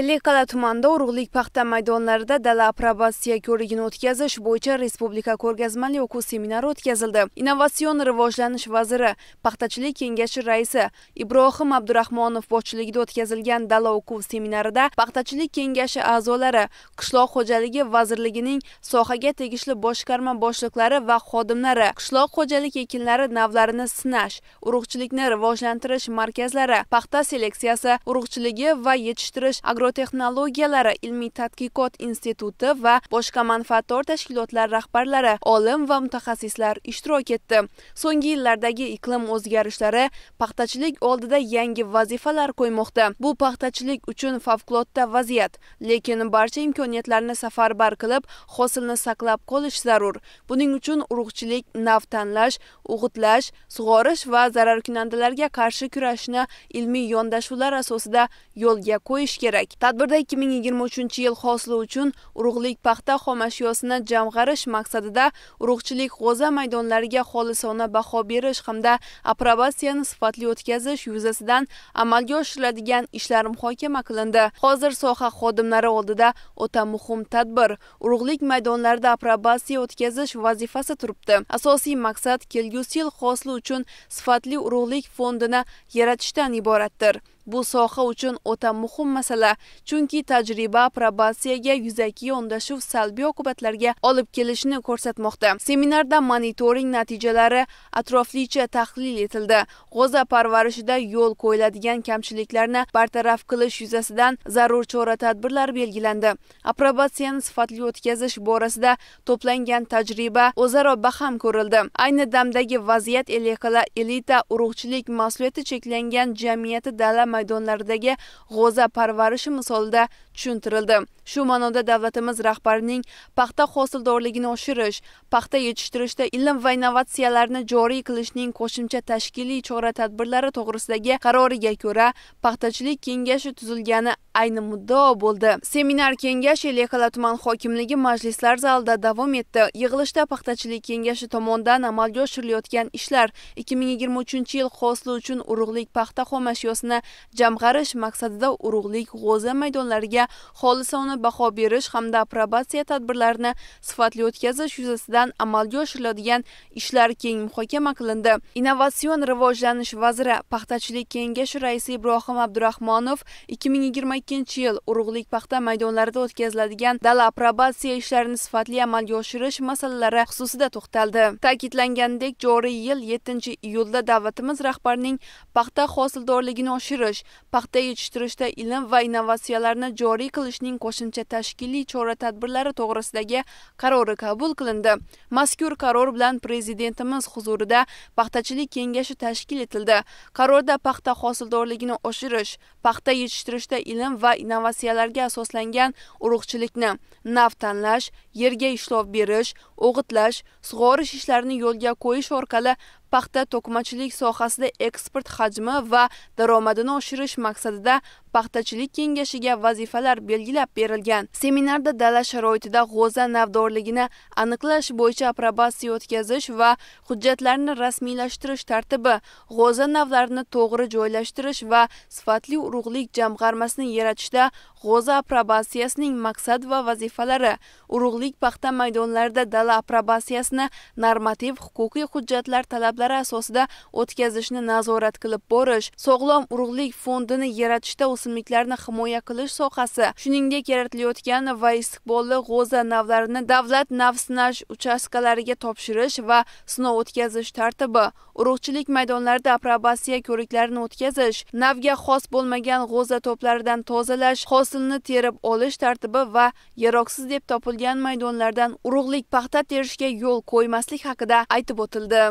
ellikqal'a tumanida urug'lik paxta maydonlarida dala aprobatsiya ko'rigini o'tkazish bo'yicha respublika ko'rgazmali o'quv seminari o'tkazildi innovatsion rivojlanish vaziri paxtachilik kengashi raisi ibrohim abdurahmonov boshchiligida o'tkazilgan dala o'quv seminarida paxtachilik kengashi a'zolari qishloq xo'jaligi vazirligining sohaga tegishli boshqarma boshliqlari va xodimlari qishloq xo'jalik ekinlari navlarini sinash urug'chilikni rivojlantirish markazlari paxta seleksiyasi urug'chiligi va yetishtirish agrotexnologiyalari ilmiy tadqiqot instituti va boshqa manfaatdor tashkilotlar rahbarlari olim va mutaxassislar ishtirok etdi so'nggi yillardagi iqlim o'zgarishlari paxtachilik oldida yangi vazifalar qo'ymoqda bu paxtachilik uchun favqulodda vaziyat lekin barcha imkoniyatlarni safarbar qilib hosilni saqlab qolish zarur buning uchun urug'chilik nav tanlash o'g'itlash sug'orish va zararkunandalarga qarshi kurashni ilmiy yondashuvlar asosida yo'lga qo'yish kerak tadbirda 2023 yil hosili uchun urug'lik paxta xomashyosini jamg'arish maqsadida urug'chilik g'o'za maydonlariga xolisona baho berish hamda aprobatsiyani sifatli o'tkazish yuzasidan amalga oshiriladigan ishlar muhokama qilindi hozir soha xodimlari oldida o'ta muhim tadbir urug'lik maydonlarida aprobatsiya o'tkazish vazifasi turibdi asosiy maqsad kelgusi yil hosili uchun sifatli urug'lik fondini yaratishdan iboratdir bu soha uchun o'ta muhim masala chunki tajriba probatsiyaga yuzaki yondashuv salbiy oqibatlarga olib kelishini ko'rsatmoqda seminarda monitoring natijalari atroflicha tahlil etildi g'o'za parvarishida yo'l qo'yiladigan kamchiliklarni bartaraf qilish yuzasidan zarur chora tadbirlar belgilandi approbatsiyani sifatli o'tkazish borasida to'plangan tajriba o'zaro baham ko'rildi ayni damdagi vaziyat eleqala elita urug'chilik mas'uliyati cheklangan jamiyati dala maydonlaridagi g'o'za parvarishi misolida tushuntirildi shu ma'noda davlatimiz rahbarining paxta hosildorligini oshirish paxta yetishtirishda ilm va innovatsiyalarni joriy qilishning qo'shimcha tashkiliy chora tadbirlari to'g'risidagi qaroriga ko'ra paxtachilik kengashi tuzilgani ayni muddao bo'ldi seminar kengash elyaqala tuman hokimligi majlislar zalida davom etdi yig'ilishda paxtachilik kengashi tomonidan amalga oshirilayotgan ishlar ikki ming yigirma uchinchi yil hosili uchun urug'lik paxta xomashyosini jamg'arish maqsadida urug'lik g'o'za maydonlariga xolisona baho berish hamda aprobatsiya tadbirlarini sifatli o'tkazish yuzasidan amalga oshiriladigan ishlar keng muhokama qilindi innovatsion rivojlanish vaziri paxtachilik kengashi raisi ibrohim abdurahmonov 2022 yil urug'lik paxta maydonlarida o'tkaziladigan dala aprobatsiya ishlarini sifatli amalga oshirish masalalari xususida to'xtaldi ta'kidlangandek joriy yil 7 iyulda davlatimiz rahbarining paxta hosildorligini oshirish qilish paxta yetishtirishda ilm va innovatsiyalarni joriy qilishning qo'shimcha tashkiliy chora tadbirlari to'g'risidagi qarori qabul qilindi mazkur qaror bilan prezidentimiz huzurida paxtachilik kengashi tashkil etildi qarorda paxta hosildorligini oshirish paxta yetishtirishda ilm va innovatsiyalarga asoslangan urug'chilikni nav tanlash yerga ishlov berish o'g'itlash sug'orish ishlarini yo'lga qo'yish orqali paxta to'qimachilik sohasida eksport hajmi va daromadini oshirish maqsadida paxtachilik kengashiga vazifalar belgilab berilgan seminarda dala sharoitida g'o'za navdorligini aniqlash bo'yicha aprobatsiya o'tkazish va hujjatlarni rasmiylashtirish tartibi g'o'za navlarini to'g'ri joylashtirish va sifatli urug'lik jamg'armasini yaratishda g'o'za aprobatsiyasining maqsad va vazifalari urug'lik paxta maydonlarida dala aprobatsiyasini normativ huquqiy hujjatlar talablari asosida o'tkazishni nazorat qilib borish sog'lom urug'lik fondini yaratishda o'simliklarni himoya qilish sohasi shuningdek yaratilayotgan va istiqbolli g'o'za navlarini davlat nav sinash uchastkalariga topshirish va sinov o'tkazish tartibi urug'chilik maydonlarida aprobatsiya ko'riklarini o'tkazish navga xos bo'lmagan g'o'za to'plaridan tozalash hosilni terib olish tartibi va yaroqsiz deb topilgan maydonlardan urug'lik paxta terishga yo'l qo'ymaslik haqida aytib o'tildi